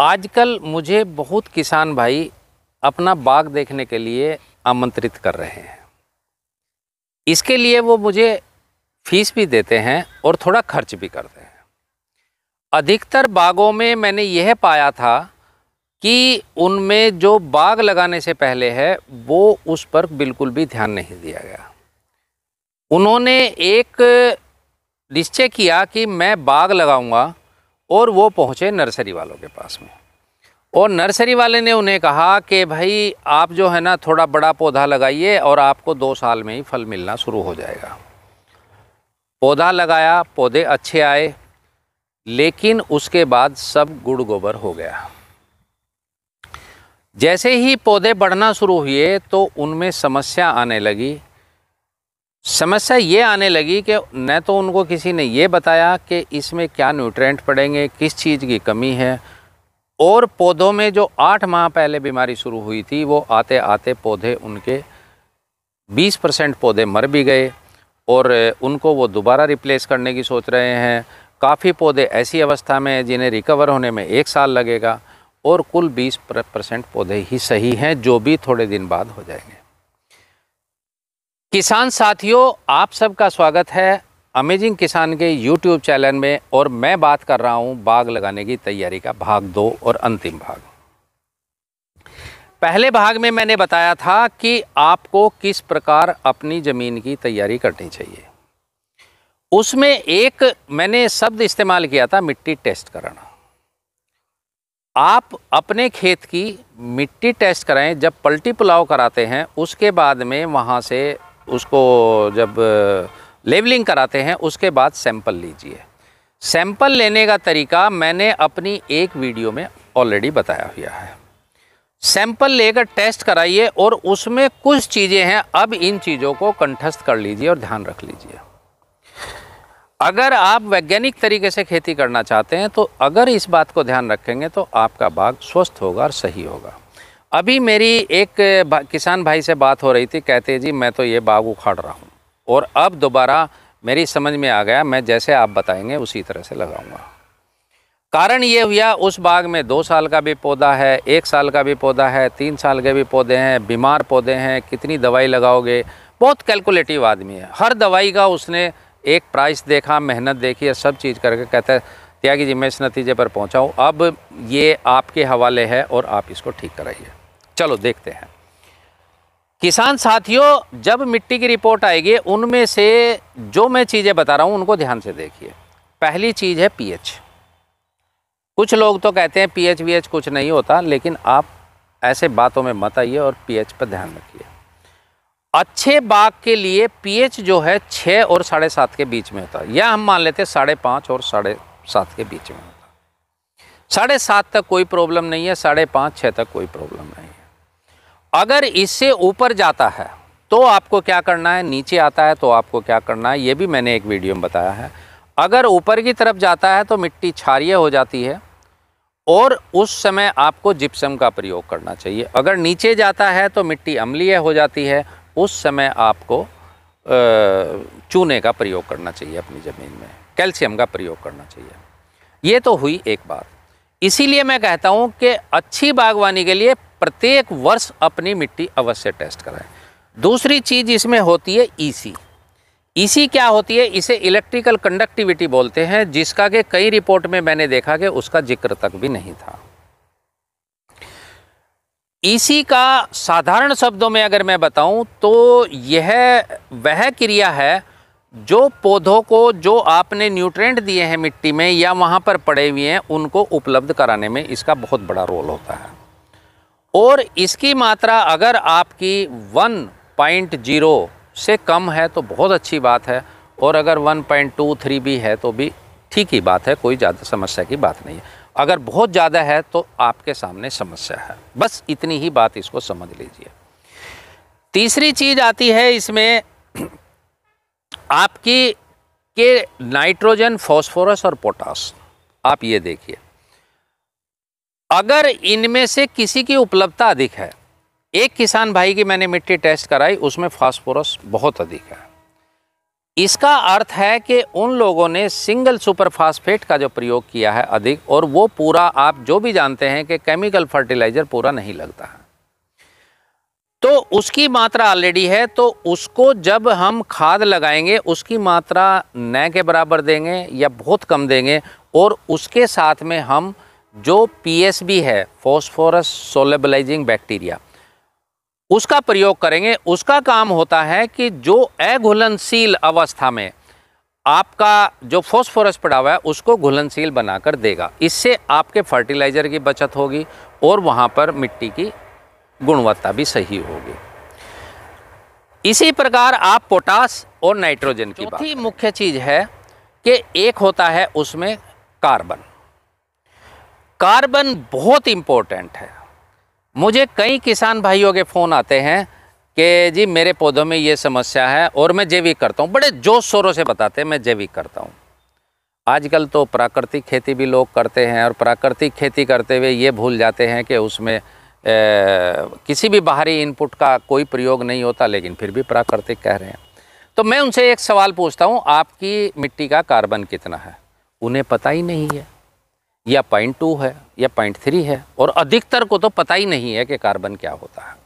आजकल मुझे बहुत किसान भाई अपना बाग देखने के लिए आमंत्रित कर रहे हैं इसके लिए वो मुझे फीस भी देते हैं और थोड़ा खर्च भी करते हैं अधिकतर बागों में मैंने यह पाया था कि उनमें जो बाग लगाने से पहले है वो उस पर बिल्कुल भी ध्यान नहीं दिया गया उन्होंने एक निश्चय किया कि मैं बाग लगाऊंगा और वो पहुँचे नर्सरी वालों के पास में और नर्सरी वाले ने उन्हें कहा कि भाई आप जो है ना थोड़ा बड़ा पौधा लगाइए और आपको दो साल में ही फल मिलना शुरू हो जाएगा पौधा लगाया पौधे अच्छे आए लेकिन उसके बाद सब गुड़ गोबर हो गया जैसे ही पौधे बढ़ना शुरू हुए तो उनमें समस्या आने लगी समस्या ये आने लगी कि न तो उनको किसी ने ये बताया कि इसमें क्या न्यूट्रेंट पड़ेंगे किस चीज़ की कमी है और पौधों में जो आठ माह पहले बीमारी शुरू हुई थी वो आते आते पौधे उनके बीस परसेंट पौधे मर भी गए और उनको वो दोबारा रिप्लेस करने की सोच रहे हैं काफ़ी पौधे ऐसी अवस्था में हैं जिन्हें रिकवर होने में एक साल लगेगा और कुल बीस परसेंट पौधे ही सही हैं जो भी थोड़े दिन बाद हो जाएंगे किसान साथियों आप सबका स्वागत है अमेजिंग किसान के यूट्यूब चैनल में और मैं बात कर रहा हूं बाग लगाने की तैयारी का भाग दो और अंतिम भाग पहले भाग में मैंने बताया था कि आपको किस प्रकार अपनी ज़मीन की तैयारी करनी चाहिए उसमें एक मैंने शब्द इस्तेमाल किया था मिट्टी टेस्ट कराना आप अपने खेत की मिट्टी टेस्ट कराएं जब पलटी पुलाव कराते हैं उसके बाद में वहाँ से उसको जब लेवलिंग कराते हैं उसके बाद सैंपल लीजिए सैंपल लेने का तरीका मैंने अपनी एक वीडियो में ऑलरेडी बताया हुआ है सैंपल लेकर टेस्ट कराइए और उसमें कुछ चीज़ें हैं अब इन चीज़ों को कंठस्थ कर लीजिए और ध्यान रख लीजिए अगर आप वैज्ञानिक तरीके से खेती करना चाहते हैं तो अगर इस बात को ध्यान रखेंगे तो आपका बाग स्वस्थ होगा और सही होगा अभी मेरी एक भा, किसान भाई से बात हो रही थी कहते जी मैं तो ये बाग उखाड़ रहा हूँ और अब दोबारा मेरी समझ में आ गया मैं जैसे आप बताएंगे उसी तरह से लगाऊंगा कारण ये हुआ उस बाग में दो साल का भी पौधा है एक साल का भी पौधा है तीन साल के भी पौधे हैं बीमार पौधे हैं कितनी दवाई लगाओगे बहुत कैलकुलेटिव आदमी है हर दवाई का उसने एक प्राइस देखा मेहनत देखी है सब चीज़ करके कहते हैं त्यागी जी मैं इस नतीजे पर पहुंचा हूं अब ये आपके हवाले है और आप इसको ठीक कराइए चलो देखते हैं किसान साथियों जब मिट्टी की रिपोर्ट आएगी उनमें से जो मैं चीज़ें बता रहा हूँ उनको ध्यान से देखिए पहली चीज़ है पीएच कुछ लोग तो कहते हैं पीएच वीएच कुछ नहीं होता लेकिन आप ऐसे बातों में मत आइए और पीएच पर ध्यान रखिए अच्छे बाग के लिए पीएच जो है छः और साढ़े सात के बीच में होता है या हम मान लेते हैं साढ़े पाँच और साढ़े सात के बीच में होता साढ़े सात तक कोई प्रॉब्लम नहीं है साढ़े पाँच छः तक कोई प्रॉब्लम नहीं है अगर इससे ऊपर जाता है तो आपको क्या करना है नीचे आता है तो आपको क्या करना है ये भी मैंने एक वीडियो में बताया है अगर ऊपर की तरफ जाता है तो मिट्टी क्षारीय हो जाती है और उस समय आपको जिप्सम का प्रयोग करना चाहिए अगर नीचे जाता है तो मिट्टी अम्लीय हो जाती है उस समय आपको चूने का प्रयोग करना चाहिए अपनी ज़मीन में कैल्शियम का प्रयोग करना चाहिए ये तो हुई एक बात इसीलिए मैं कहता हूँ कि अच्छी बागवानी के लिए प्रत्येक वर्ष अपनी मिट्टी अवश्य टेस्ट कराएं दूसरी चीज़ इसमें होती है ईसी e ईसी e क्या होती है इसे इलेक्ट्रिकल कंडक्टिविटी बोलते हैं जिसका के कई रिपोर्ट में मैंने देखा कि उसका जिक्र तक भी नहीं था ईसी e का साधारण शब्दों में अगर मैं बताऊं तो यह वह क्रिया है जो पौधों को जो आपने न्यूट्रेंट दिए हैं मिट्टी में या वहाँ पर पड़े हुए हैं उनको उपलब्ध कराने में इसका बहुत बड़ा रोल होता है और इसकी मात्रा अगर आपकी 1.0 से कम है तो बहुत अच्छी बात है और अगर 1.23 भी है तो भी ठीक ही बात है कोई ज़्यादा समस्या की बात नहीं है अगर बहुत ज़्यादा है तो आपके सामने समस्या है बस इतनी ही बात इसको समझ लीजिए तीसरी चीज़ आती है इसमें आपकी के नाइट्रोजन फॉस्फोरस और पोटास आप ये देखिए अगर इनमें से किसी की उपलब्धता अधिक है एक किसान भाई की मैंने मिट्टी टेस्ट कराई उसमें फास्फोरस बहुत अधिक है इसका अर्थ है कि उन लोगों ने सिंगल सुपर फास्फेट का जो प्रयोग किया है अधिक और वो पूरा आप जो भी जानते हैं कि केमिकल फर्टिलाइज़र पूरा नहीं लगता है तो उसकी मात्रा ऑलरेडी है तो उसको जब हम खाद लगाएंगे उसकी मात्रा न के बराबर देंगे या बहुत कम देंगे और उसके साथ में हम जो पीएसबी है फॉस्फोरस सोलेबलाइजिंग बैक्टीरिया उसका प्रयोग करेंगे उसका काम होता है कि जो अघुलनशील अवस्था में आपका जो फॉस्फोरस पड़ा हुआ है उसको घुलनशील बनाकर देगा इससे आपके फर्टिलाइज़र की बचत होगी और वहाँ पर मिट्टी की गुणवत्ता भी सही होगी इसी प्रकार आप पोटास और नाइट्रोजन की बात मुख्य चीज़ है कि एक होता है उसमें कार्बन कार्बन बहुत इम्पोर्टेंट है मुझे कई किसान भाइयों के फ़ोन आते हैं कि जी मेरे पौधों में ये समस्या है और मैं जैविक करता हूँ बड़े जोश शोरों से बताते हैं मैं जैविक करता हूँ आजकल तो प्राकृतिक खेती भी लोग करते हैं और प्राकृतिक खेती करते हुए ये भूल जाते हैं कि उसमें ए, किसी भी बाहरी इनपुट का कोई प्रयोग नहीं होता लेकिन फिर भी प्राकृतिक कह रहे हैं तो मैं उनसे एक सवाल पूछता हूँ आपकी मिट्टी का कार्बन कितना है उन्हें पता ही नहीं है या पॉइंट टू है या पॉइंट थ्री है और अधिकतर को तो पता ही नहीं है कि कार्बन क्या होता है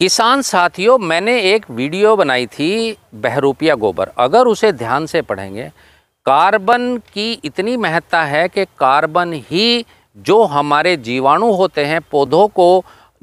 किसान साथियों मैंने एक वीडियो बनाई थी बहरूपिया गोबर अगर उसे ध्यान से पढ़ेंगे कार्बन की इतनी महत्ता है कि कार्बन ही जो हमारे जीवाणु होते हैं पौधों को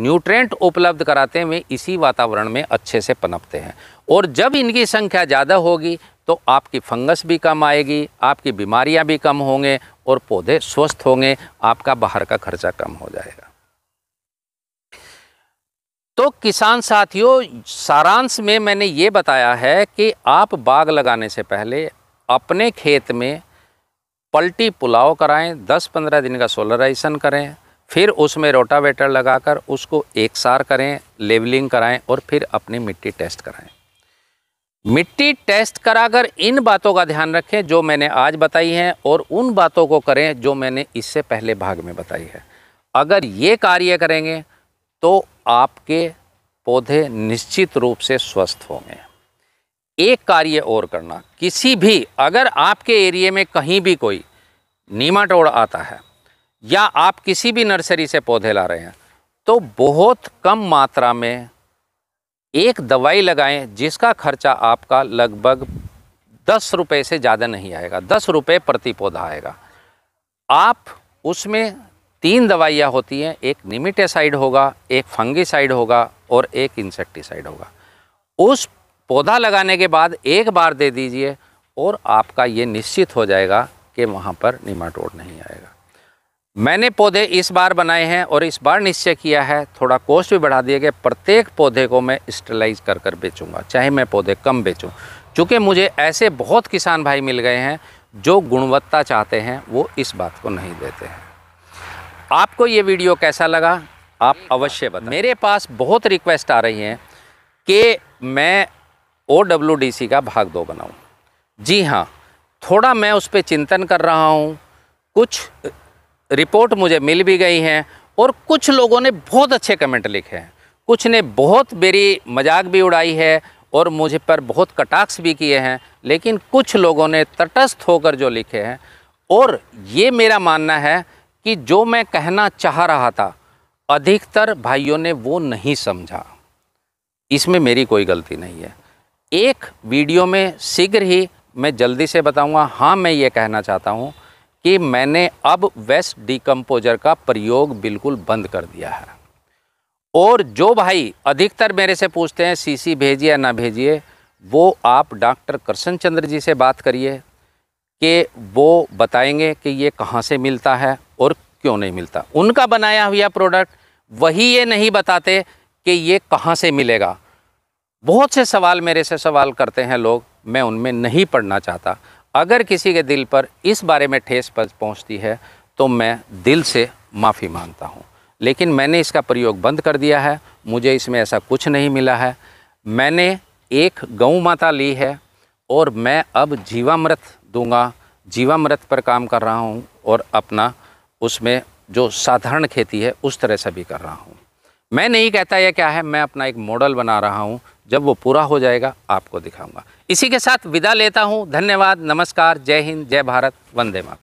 न्यूट्रेंट उपलब्ध कराते हुए इसी वातावरण में अच्छे से पनपते हैं और जब इनकी संख्या ज़्यादा होगी तो आपकी फंगस भी कम आएगी आपकी बीमारियां भी कम होंगे और पौधे स्वस्थ होंगे आपका बाहर का खर्चा कम हो जाएगा तो किसान साथियों सारांश में मैंने ये बताया है कि आप बाग लगाने से पहले अपने खेत में पलटी पुलाव कराएं 10-15 दिन का सोलराइजेशन करें फिर उसमें रोटावेटर लगाकर उसको एक सार करें लेवलिंग कराएं और फिर अपनी मिट्टी टेस्ट कराएं मिट्टी टेस्ट कराकर इन बातों का ध्यान रखें जो मैंने आज बताई हैं और उन बातों को करें जो मैंने इससे पहले भाग में बताई है अगर ये कार्य करेंगे तो आपके पौधे निश्चित रूप से स्वस्थ होंगे एक कार्य और करना किसी भी अगर आपके एरिए में कहीं भी कोई टोड़ आता है या आप किसी भी नर्सरी से पौधे ला रहे हैं तो बहुत कम मात्रा में एक दवाई लगाएं जिसका खर्चा आपका लगभग दस रुपये से ज़्यादा नहीं आएगा दस रुपये प्रति पौधा आएगा आप उसमें तीन दवाइयाँ होती हैं एक निमिटेसाइड होगा एक फंगीसाइड होगा और एक इंसेक्टिसाइड होगा उस पौधा लगाने के बाद एक बार दे दीजिए और आपका ये निश्चित हो जाएगा कि वहाँ पर निमाटोड नहीं आएगा मैंने पौधे इस बार बनाए हैं और इस बार निश्चय किया है थोड़ा कोस्ट भी बढ़ा दिया गया प्रत्येक पौधे को मैं स्टेलाइज कर कर बेचूँगा चाहे मैं पौधे कम बेचूँ चूँकि मुझे ऐसे बहुत किसान भाई मिल गए हैं जो गुणवत्ता चाहते हैं वो इस बात को नहीं देते हैं आपको ये वीडियो कैसा लगा आप अवश्य बताएं मेरे पास बहुत रिक्वेस्ट आ रही हैं कि मैं ओ का भाग दो बनाऊँ जी हाँ थोड़ा मैं उस पर चिंतन कर रहा हूँ कुछ रिपोर्ट मुझे मिल भी गई हैं और कुछ लोगों ने बहुत अच्छे कमेंट लिखे हैं कुछ ने बहुत मेरी मजाक भी उड़ाई है और मुझे पर बहुत कटाक्ष भी किए हैं लेकिन कुछ लोगों ने तटस्थ होकर जो लिखे हैं और ये मेरा मानना है कि जो मैं कहना चाह रहा था अधिकतर भाइयों ने वो नहीं समझा इसमें मेरी कोई गलती नहीं है एक वीडियो में शीघ्र ही मैं जल्दी से बताऊंगा हाँ मैं ये कहना चाहता हूँ कि मैंने अब वेस्ट डिकम्पोजर का प्रयोग बिल्कुल बंद कर दिया है और जो भाई अधिकतर मेरे से पूछते हैं सीसी भेजिए ना भेजिए वो आप डॉक्टर कृष्ण चंद्र जी से बात करिए कि वो बताएंगे कि ये कहाँ से मिलता है और क्यों नहीं मिलता उनका बनाया हुआ प्रोडक्ट वही ये नहीं बताते कि ये कहाँ से मिलेगा बहुत से सवाल मेरे से सवाल करते हैं लोग मैं उनमें नहीं पढ़ना चाहता अगर किसी के दिल पर इस बारे में ठेस पहुंचती है तो मैं दिल से माफ़ी मांगता हूं। लेकिन मैंने इसका प्रयोग बंद कर दिया है मुझे इसमें ऐसा कुछ नहीं मिला है मैंने एक गऊ माता ली है और मैं अब जीवामृत दूंगा जीवामृत पर काम कर रहा हूँ और अपना उसमें जो साधारण खेती है उस तरह से भी कर रहा हूँ मैं नहीं कहता यह क्या है मैं अपना एक मॉडल बना रहा हूँ जब वो पूरा हो जाएगा आपको दिखाऊंगा इसी के साथ विदा लेता हूँ धन्यवाद नमस्कार जय हिंद जय भारत वंदे मातरम